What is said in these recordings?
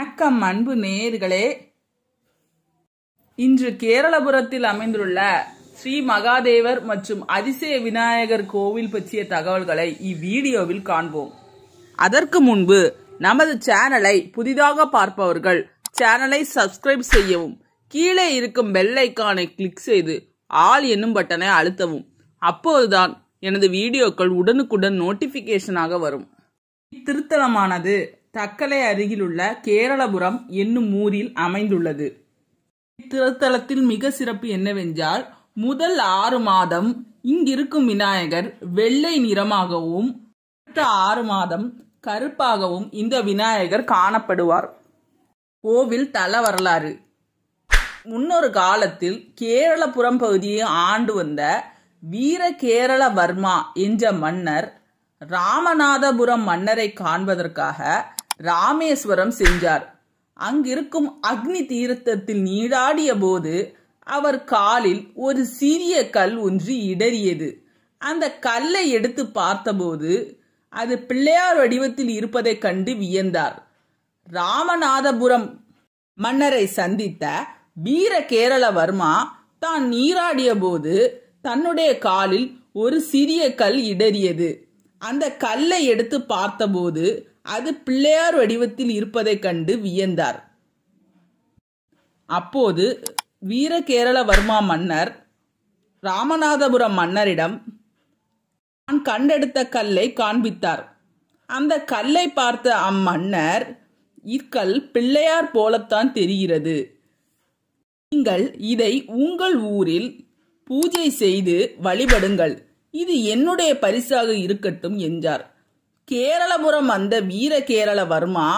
வணக்கம் அன்பு நேயர்களே இன்று கேரளபுரத்தில் அமைந்துள்ள ஸ்ரீ மகாதேவர் மற்றும் அதிசய விநாயகர் கோவில் பற்றிய தகவல்களை இவ்வீடியோவில் காண்போம் அதற்கு முன்பு நமது சேனலை புதிதாக பார்ப்பவர்கள் சேனலை சப்ஸ்கிரைப் செய்யவும் கீழே இருக்கும் பெல் ஐக்கானை கிளிக் செய்து ஆல் என்னும் பட்டனை அழுத்தவும் அப்போதுதான் எனது வீடியோக்கள் உடனுக்குடன் நோட்டிபிகேஷனாக வரும் இத்திருத்தலமானது தக்கலை அருகிலுள்ள கேரளபுரம் என்னும் ஊரில் அமைந்துள்ளது இத்திருத்தலத்தில் மிக சிறப்பு என்னவென்றால் முதல் ஆறு மாதம் இங்கிருக்கும் விநாயகர் வெள்ளை நிறமாகவும் அடுத்த ஆறு மாதம் கருப்பாகவும் இந்த விநாயகர் காணப்படுவார் கோவில் தல வரலாறு முன்னொரு காலத்தில் கேரளபுரம் பகுதியை ஆண்டு வந்த வீர கேரளவர்மா என்ற மன்னர் ராமநாதபுரம் மன்னரை காண்பதற்காக ராமேஸ்வரம் சென்றார் அங்கிருக்கும் அக்னி தீர்த்தத்தில் நீராடிய போது அவர் காலில் ஒரு சிறிய கல் ஒன்று இடறியது அந்த கல்லை எடுத்து பார்த்தபோது அது பிள்ளையார் வடிவத்தில் இருப்பதைக் கண்டு வியந்தார் ராமநாதபுரம் மன்னரை சந்தித்த வீர கேரளவர்மா தான் நீராடிய போது தன்னுடைய காலில் ஒரு சிறிய கல் இடறியது அந்த கல்லை எடுத்து பார்த்தபோது அது பிள்ளையார் வடிவத்தில் இருப்பதைக் கண்டு வியந்தார் அப்போது வீரகேரளவர்மா மன்னர் ராமநாதபுரம் மன்னரிடம் நான் கண்டெடுத்த கல்லை காண்பித்தார் அந்த கல்லை பார்த்த அம்மன்னர் இக்கல் பிள்ளையார் போலத்தான் தெரிகிறது நீங்கள் இதை உங்கள் ஊரில் பூஜை செய்து வழிபடுங்கள் இது என்னுடைய பரிசாக இருக்கட்டும் என்றார் கேரளபுரம் வந்த வீரகேரளவர்மா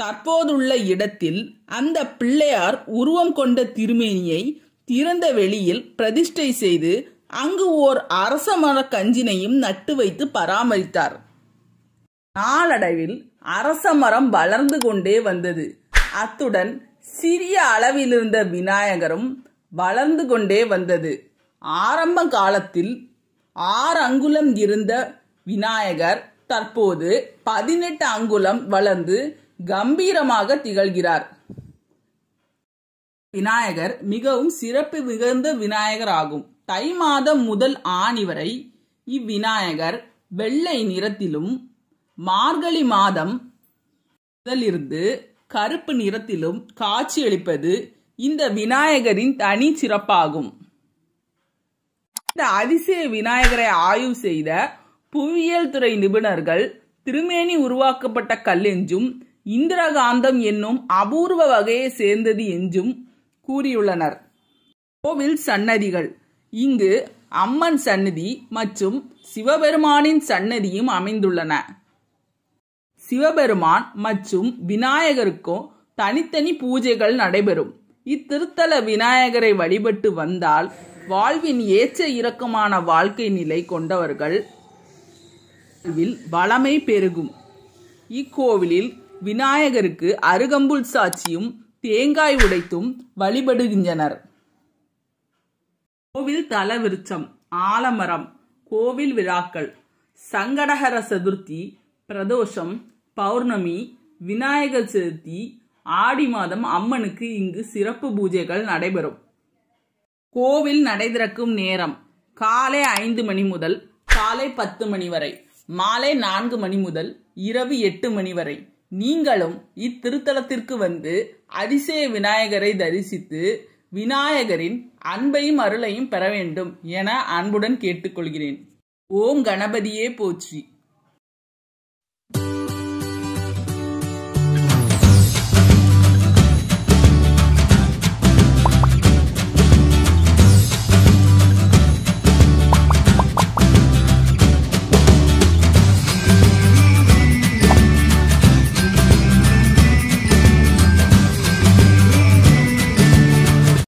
தற்போதுள்ள இடத்தில் அந்த பிள்ளையார் உருவம் கொண்ட திருமேனியை திறந்த வெளியில் பிரதிஷ்டை செய்து அங்கு ஓர் அரச கஞ்சினையும் நட்டு வைத்து பராமரித்தார் நாளடைவில் அரச மரம் வளர்ந்து கொண்டே வந்தது அத்துடன் சிறிய அளவிலிருந்த விநாயகரும் வளர்ந்து கொண்டே வந்தது ஆரம்ப காலத்தில் ஆறு அங்குலம் இருந்த விநாயகர் தற்போது பதினெட்டு அங்குலம் வளர்ந்து கம்பீரமாக திகழ்கிறார் விநாயகர் மிகவும் சிறப்பு மிகுந்த விநாயகர் ஆகும் தை மாதம் முதல் ஆணி வரை இவ்விநாயகர் வெள்ளை நிறத்திலும் மார்கழி மாதம் முதலிருந்து கருப்பு நிறத்திலும் காட்சியளிப்பது இந்த விநாயகரின் தனி சிறப்பாகும் இந்த அதிசய விநாயகரை ஆய்வு செய்த புவியியல் துறை நிபுணர்கள் திருமேனி உருவாக்கப்பட்ட கல் என்றும் இந்திரகாந்தம் என்னும் அபூர்வ வகையை சேர்ந்தது என்றும் கூறியுள்ளனர் கோவில் சன்னதிகள் இங்கு அம்மன் சன்னதி மற்றும் சிவபெருமானின் சன்னதியும் அமைந்துள்ளன சிவபெருமான் மற்றும் விநாயகருக்கும் தனித்தனி பூஜைகள் நடைபெறும் இத்திருத்தல விநாயகரை வழிபட்டு வந்தால் வாழ்வின் ஏற்ற இறக்கமான வாழ்க்கை நிலை கொண்டவர்கள் வாழ்வில் வளமை பெருகும் இக்கோவிலில் விநாயகருக்கு அருகம்புல் சாட்சியும் தேங்காய் உடைத்தும் வழிபடுகின்றனர் கோவில் தலவிருச்சம் ஆலமரம் கோவில் விழாக்கள் சங்கடகர சதுர்த்தி பிரதோஷம் பௌர்ணமி விநாயகர் சதுர்த்தி ஆடி மாதம் அம்மனுக்கு இங்கு சிறப்பு பூஜைகள் நடைபெறும் கோவில் நடை திறக்கும் நேரம் காலை ஐந்து மணி முதல் காலை பத்து மணி வரை மாலை நான்கு மணி முதல் இரவு எட்டு மணி வரை நீங்களும் இத்திருத்தலத்திற்கு வந்து அதிசய விநாயகரை தரிசித்து விநாயகரின் அன்பையும் அருளையும் பெற வேண்டும் என அன்புடன் கேட்டுக்கொள்கிறேன் ஓம் கணபதியே போற்றி